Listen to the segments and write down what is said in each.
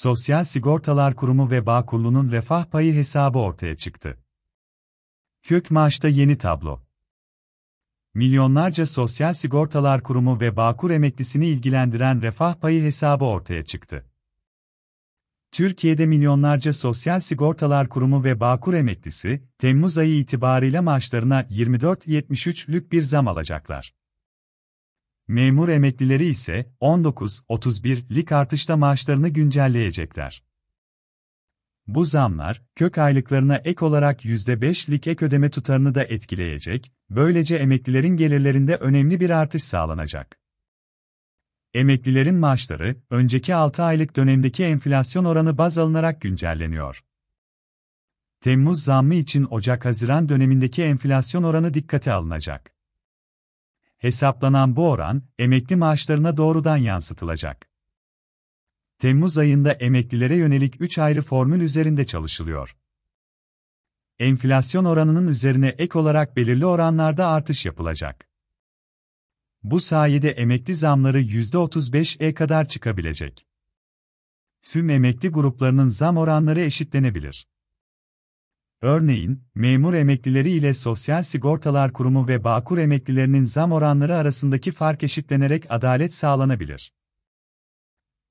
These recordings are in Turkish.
Sosyal Sigortalar Kurumu ve Bağkurlu'nun refah payı hesabı ortaya çıktı. Kök maaşta yeni tablo. Milyonlarca Sosyal Sigortalar Kurumu ve Bağkur emeklisini ilgilendiren refah payı hesabı ortaya çıktı. Türkiye'de milyonlarca Sosyal Sigortalar Kurumu ve Bağkur emeklisi, Temmuz ayı itibarıyla maaşlarına 24.73'lük bir zam alacaklar. Memur emeklileri ise 19-31'lik artışla maaşlarını güncelleyecekler. Bu zamlar, kök aylıklarına ek olarak %5'lik ek ödeme tutarını da etkileyecek, böylece emeklilerin gelirlerinde önemli bir artış sağlanacak. Emeklilerin maaşları, önceki 6 aylık dönemdeki enflasyon oranı baz alınarak güncelleniyor. Temmuz zammı için Ocak-Haziran dönemindeki enflasyon oranı dikkate alınacak hesaplanan bu oran, emekli maaşlarına doğrudan yansıtılacak. Temmuz ayında emeklilere yönelik 3 ayrı formül üzerinde çalışılıyor. Enflasyon oranının üzerine ek olarak belirli oranlarda artış yapılacak. Bu sayede emekli zamları %35'e kadar çıkabilecek. Tüm emekli gruplarının zam oranları eşitlenebilir. Örneğin, memur emeklileri ile Sosyal Sigortalar Kurumu ve Bağkur emeklilerinin zam oranları arasındaki fark eşitlenerek adalet sağlanabilir.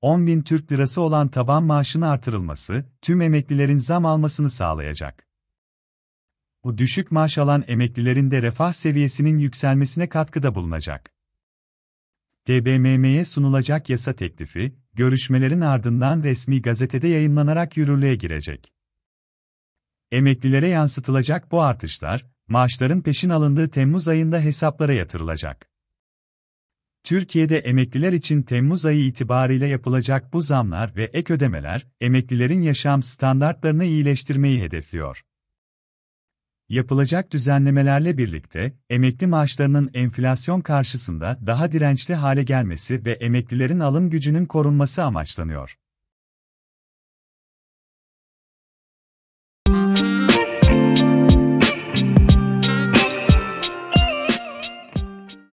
10 bin Türk lirası olan taban maaşın artırılması, tüm emeklilerin zam almasını sağlayacak. Bu düşük maaş alan emeklilerin de refah seviyesinin yükselmesine katkıda bulunacak. TBMM'ye sunulacak yasa teklifi, görüşmelerin ardından resmi gazetede yayınlanarak yürürlüğe girecek. Emeklilere yansıtılacak bu artışlar, maaşların peşin alındığı Temmuz ayında hesaplara yatırılacak. Türkiye'de emekliler için Temmuz ayı itibariyle yapılacak bu zamlar ve ek ödemeler, emeklilerin yaşam standartlarını iyileştirmeyi hedefliyor. Yapılacak düzenlemelerle birlikte, emekli maaşlarının enflasyon karşısında daha dirençli hale gelmesi ve emeklilerin alım gücünün korunması amaçlanıyor.